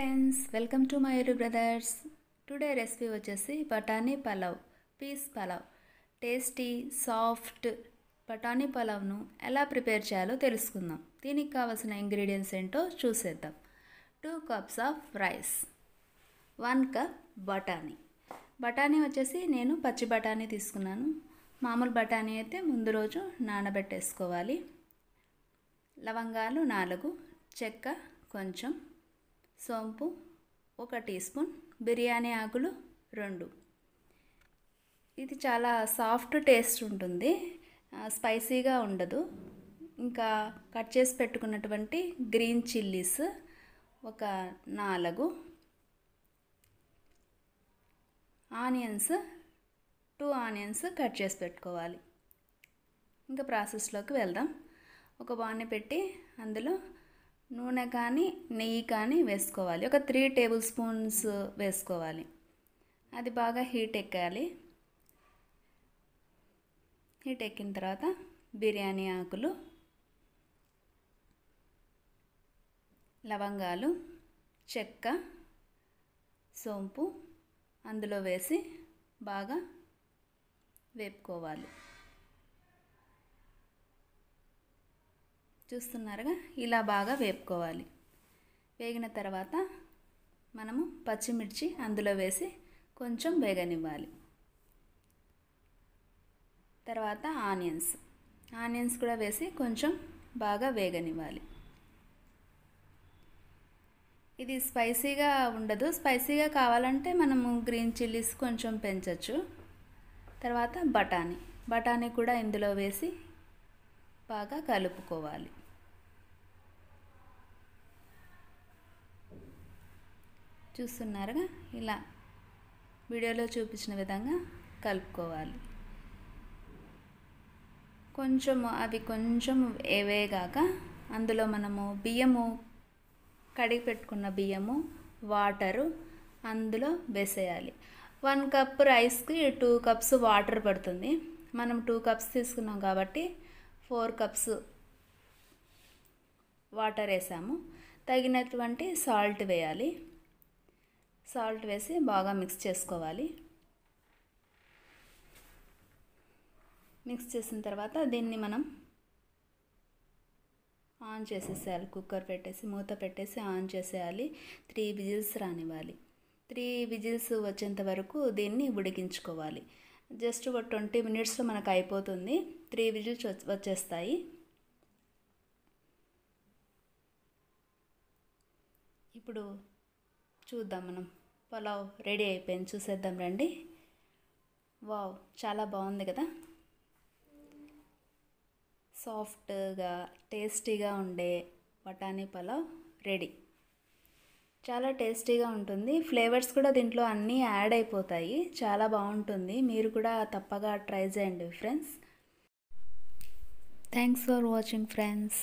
friends welcome to my యూరు brothers today recipe వచ్చేసి బఠానీ pulao peas pulao tasty soft బఠానీ పలావ్ను ఎలా ప్రిపేర్ చేయాలో తెలుసుకుందాం దీనికి కావాల్సిన ఇంగ్రీడియంట్స్ ఏంటో చూసేద్దాం two cups of rice one cup బఠానీ బఠానీ వచ్చేసి నేను పచ్చి బఠానీ తీసుకున్నాను మామూలు బఠానీ అయితే ముందు రోజు నానబెట్టేసుకోవాలి లవంగాలు నాలుగు చెక్క కొంచెం సోంపు ఒక టీ స్పూన్ బిర్యానీ ఆకులు రెండు ఇది చాలా సాఫ్ట్ టేస్ట్ ఉంటుంది స్పైసీగా ఉండదు ఇంకా కట్ చేసి పెట్టుకున్నటువంటి గ్రీన్ చిల్లీస్ ఒక నాలుగు ఆనియన్స్ టూ ఆనియన్స్ కట్ చేసి పెట్టుకోవాలి ఇంకా ప్రాసెస్లోకి వెళ్దాం ఒక బాణి పెట్టి అందులో నూనె కానీ నెయ్యి కానీ వేసుకోవాలి ఒక త్రీ టేబుల్ స్పూన్స్ వేసుకోవాలి అది బాగా హీట్ ఎక్కాలి హీట్ ఎక్కిన తర్వాత బిర్యానీ ఆకులు లవంగాలు చెక్క సోంపు అందులో వేసి బాగా వేపుకోవాలి చూస్తున్నారుగా ఇలా బాగా వేపుకోవాలి వేగిన తర్వాత మనము పచ్చిమిర్చి అందులో వేసి కొంచెం వేగనివ్వాలి తర్వాత ఆనియన్స్ ఆనియన్స్ కూడా వేసి కొంచెం బాగా వేగనివ్వాలి ఇది స్పైసీగా ఉండదు స్పైసీగా కావాలంటే మనము గ్రీన్ చిల్లీస్ కొంచెం పెంచవచ్చు తర్వాత బఠానీ బఠానీ కూడా ఇందులో వేసి బాగా కలుపుకోవాలి చూస్తున్నారుగా ఇలా వీడియోలో చూపించిన విధంగా కలుపుకోవాలి కొంచెము అవి కొంచెం వేగాక అందులో మనము బియ్యము కడిగి పెట్టుకున్న బియ్యము వాటరు అందులో వేసేయాలి వన్ కప్ రైస్కి టూ కప్స్ వాటర్ పడుతుంది మనం టూ కప్స్ తీసుకున్నాం కాబట్టి ఫోర్ కప్స్ వాటర్ వేసాము తగినటువంటి సాల్ట్ వేయాలి సాల్ట్ వేసి బాగా మిక్స్ చేసుకోవాలి మిక్స్ చేసిన తర్వాత దీన్ని మనం ఆన్ చేసేసేయాలి కుక్కర్ పెట్టేసి మూత పెట్టేసి ఆన్ చేసేయాలి త్రీ విజిల్స్ రానివ్వాలి త్రీ విజిల్స్ వచ్చేంత వరకు దీన్ని ఉడికించుకోవాలి జస్ట్ ఒక ట్వంటీ మినిట్స్లో మనకు అయిపోతుంది త్రీ విజిల్స్ వచ్చేస్తాయి ఇప్పుడు చూద్దాం మనం పులావ్ రెడీ అయిపోయింది చూసేద్దాం రండి వావ్ చాలా బాగుంది కదా సాఫ్ట్గా టేస్టీగా ఉండే బఠానీ పులావ్ రెడీ చాలా టేస్టీగా ఉంటుంది ఫ్లేవర్స్ కూడా దీంట్లో అన్నీ యాడ్ అయిపోతాయి చాలా బాగుంటుంది మీరు కూడా తప్పగా ట్రై చేయండి friends thanks for watching friends